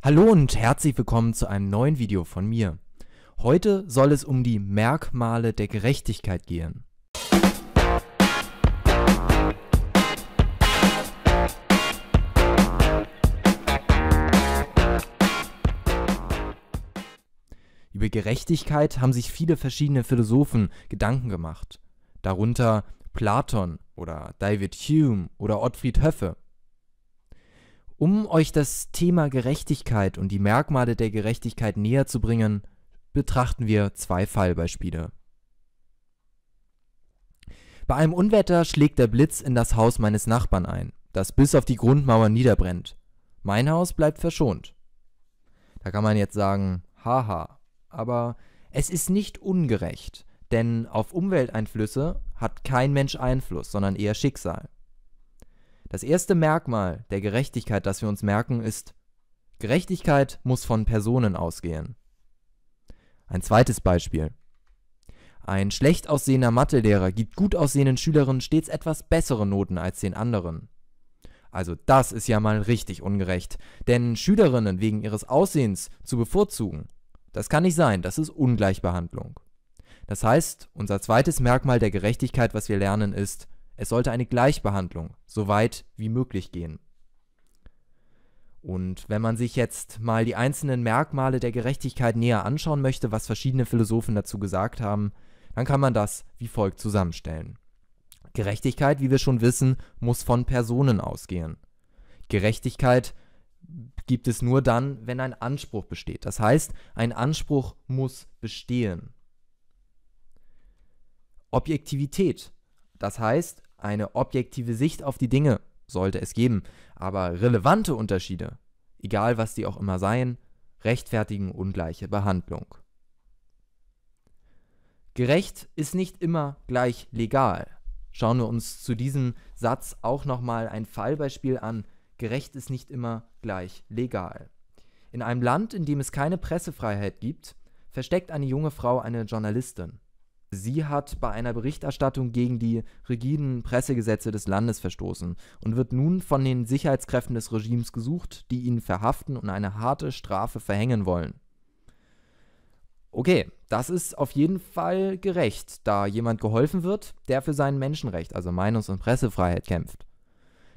Hallo und herzlich willkommen zu einem neuen Video von mir. Heute soll es um die Merkmale der Gerechtigkeit gehen. Über Gerechtigkeit haben sich viele verschiedene Philosophen Gedanken gemacht, darunter Platon oder David Hume oder Ottfried Höffe. Um euch das Thema Gerechtigkeit und die Merkmale der Gerechtigkeit näher zu bringen, betrachten wir zwei Fallbeispiele. Bei einem Unwetter schlägt der Blitz in das Haus meines Nachbarn ein, das bis auf die Grundmauer niederbrennt. Mein Haus bleibt verschont. Da kann man jetzt sagen, haha, aber es ist nicht ungerecht, denn auf Umwelteinflüsse hat kein Mensch Einfluss, sondern eher Schicksal. Das erste Merkmal der Gerechtigkeit, das wir uns merken, ist, Gerechtigkeit muss von Personen ausgehen. Ein zweites Beispiel. Ein schlecht aussehender Mathelehrer gibt gut aussehenden Schülerinnen stets etwas bessere Noten als den anderen. Also das ist ja mal richtig ungerecht, denn Schülerinnen wegen ihres Aussehens zu bevorzugen, das kann nicht sein, das ist Ungleichbehandlung. Das heißt, unser zweites Merkmal der Gerechtigkeit, was wir lernen, ist, es sollte eine Gleichbehandlung so weit wie möglich gehen. Und wenn man sich jetzt mal die einzelnen Merkmale der Gerechtigkeit näher anschauen möchte, was verschiedene Philosophen dazu gesagt haben, dann kann man das wie folgt zusammenstellen. Gerechtigkeit, wie wir schon wissen, muss von Personen ausgehen. Gerechtigkeit gibt es nur dann, wenn ein Anspruch besteht. Das heißt, ein Anspruch muss bestehen. Objektivität, das heißt, eine objektive Sicht auf die Dinge sollte es geben, aber relevante Unterschiede, egal was die auch immer seien, rechtfertigen ungleiche Behandlung. Gerecht ist nicht immer gleich legal. Schauen wir uns zu diesem Satz auch nochmal ein Fallbeispiel an. Gerecht ist nicht immer gleich legal. In einem Land, in dem es keine Pressefreiheit gibt, versteckt eine junge Frau eine Journalistin sie hat bei einer Berichterstattung gegen die rigiden Pressegesetze des Landes verstoßen und wird nun von den Sicherheitskräften des Regimes gesucht, die ihn verhaften und eine harte Strafe verhängen wollen. Okay, das ist auf jeden Fall gerecht, da jemand geholfen wird, der für sein Menschenrecht, also Meinungs- und Pressefreiheit kämpft.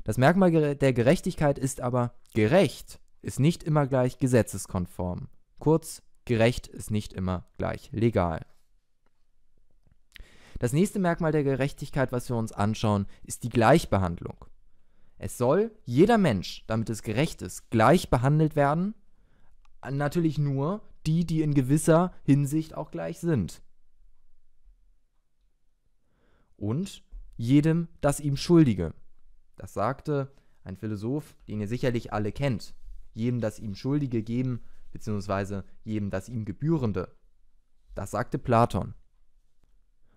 Das Merkmal der Gerechtigkeit ist aber gerecht ist nicht immer gleich gesetzeskonform. Kurz, gerecht ist nicht immer gleich legal. Das nächste Merkmal der Gerechtigkeit, was wir uns anschauen, ist die Gleichbehandlung. Es soll jeder Mensch, damit es gerecht ist, gleich behandelt werden. Natürlich nur die, die in gewisser Hinsicht auch gleich sind. Und jedem das ihm Schuldige. Das sagte ein Philosoph, den ihr sicherlich alle kennt. Jedem das ihm Schuldige geben, beziehungsweise jedem das ihm Gebührende. Das sagte Platon.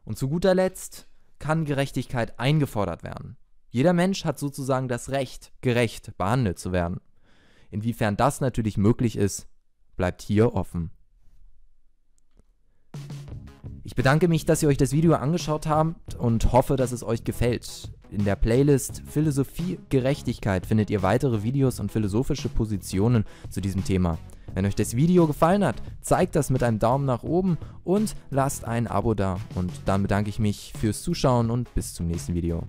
Und zu guter Letzt kann Gerechtigkeit eingefordert werden. Jeder Mensch hat sozusagen das Recht, gerecht behandelt zu werden. Inwiefern das natürlich möglich ist, bleibt hier offen. Ich bedanke mich, dass ihr euch das Video angeschaut habt und hoffe, dass es euch gefällt. In der Playlist Philosophie Gerechtigkeit findet ihr weitere Videos und philosophische Positionen zu diesem Thema. Wenn euch das Video gefallen hat, zeigt das mit einem Daumen nach oben und lasst ein Abo da. Und dann bedanke ich mich fürs Zuschauen und bis zum nächsten Video.